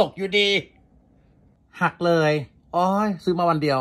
ตกอยู่ดี หักเลยอ้อยซื้อมาวันเดียว